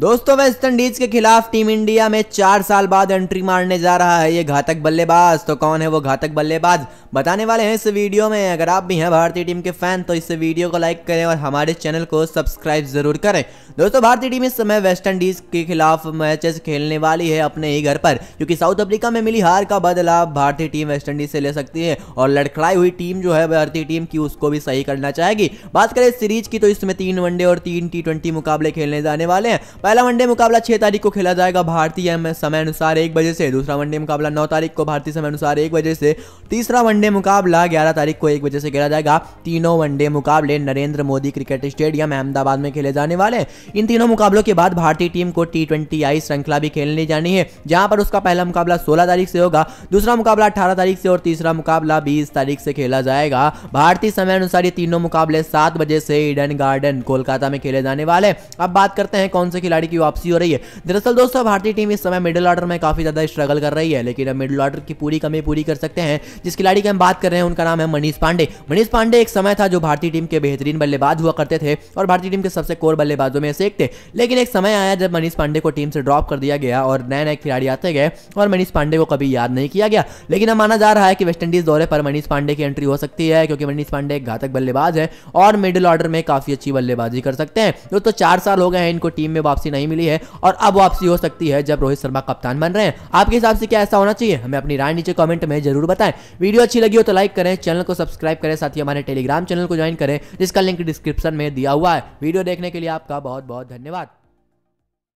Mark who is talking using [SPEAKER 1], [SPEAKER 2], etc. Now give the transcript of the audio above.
[SPEAKER 1] दोस्तों वेस्टइंडीज के खिलाफ टीम इंडिया में चार साल बाद एंट्री मारने जा रहा है ये घातक बल्लेबाज तो कौन है वो घातक बल्लेबाज बताने वाले हैं इस वीडियो में अगर आप भी हैं भारतीय टीम के फैन तो इस वीडियो को लाइक करें और हमारे चैनल को सब्सक्राइब जरूर करें दोस्तों भारतीय टीम इस समय इंडीज के खिलाफ मैचेस खेलने वाली है अपने ही घर पर क्योंकि साउथ अफ्रीका में मिली हार का बदला भारतीय टीम वेस्ट इंडीज से ले सकती है और लड़खड़ाई हुई टीम जो है भारतीय टीम की उसको भी सही करना चाहेगी बात करें सीरीज की तो इसमें तीन वनडे और तीन टी मुकाबले खेलने जाने वाले हैं पहला वनडे मुकाबला छह तारीख को खेला जाएगा भारतीय समय अनुसार एक बजे से दूसरा वनडे मुकाबला नौ तारीख को भारतीय समय अनुसार एक बजे से तीसरा वनडे मुकाबला ग्यारह तारीख को एक बजे से खेला जाएगा तीनों वनडे मुकाबले नरेंद्र मोदी क्रिकेट स्टेडियम अहमदाबाद में खेले जाने वाले इन तीनों मुकाबलों के बाद भारतीय टीम को टी ट्वेंटी आई श्रृंखला भी खेलने जानी है जहां पर उसका पहला मुकाबला सोलह तारीख से होगा दूसरा मुकाबला अठारह तारीख से और तीसरा मुकाबला बीस तारीख से खेला जाएगा भारतीय समय अनुसार ये तीनों मुकाबले सात बजे से ईडन गार्डन कोलकाता में खेले जाने वाले अब बात करते हैं कौन से खिलाड़ी की वापसी हो रही है दरअसल दोस्तों भारतीय टीम इस समय मिडिल ऑर्डर में काफी ज्यादा स्ट्रगल कर रही है लेकिन अब मिडिल ऑर्डर की पूरी कमी पूरी कर सकते हैं जिस खिलाड़ी की हम बात कर रहे हैं उनका नाम है मनीष पांडे मनीष पांडे एक समय था जो भारतीय टीम के बेहतरीन बल्लेबाज हुआ करते थे और भारतीय टीम के सबसे कोर बल्लेबाजों में से एक थे लेकिन एक समय आया जब मनीष पांडे को टीम से ड्रॉप कर दिया गया और नए नए खिलाड़ी आते गए और मनीष पांडे को कभी याद नहीं किया गया लेकिन अब माना जा रहा है कि वेस्टइंडीज दौरे पर मनीष पांडे की एंट्री हो सकती है क्योंकि मनीष पांडे एक घातक बल्लेबाज है और मिडिल ऑर्डर में काफी अच्छी बल्लेबाजी कर सकते हैं दोस्तों चार साल हो गए हैं इनको टीम में वापसी नहीं मिली है और अब वापसी हो सकती है जब रोहित शर्मा कप्तान बन रहे हैं आपके हिसाब से क्या ऐसा होना चाहिए हमें अपनी राय नीचे कमेंट में जरूर बताएं वीडियो अच्छी लगी हो तो लाइक करें चैनल को सब्सक्राइब करें साथ ही हमारे टेलीग्राम चैनल को ज्वाइन करें जिसका लिंक डिस्क्रिप्शन में दिया हुआ है वीडियो देखने के लिए आपका बहुत बहुत धन्यवाद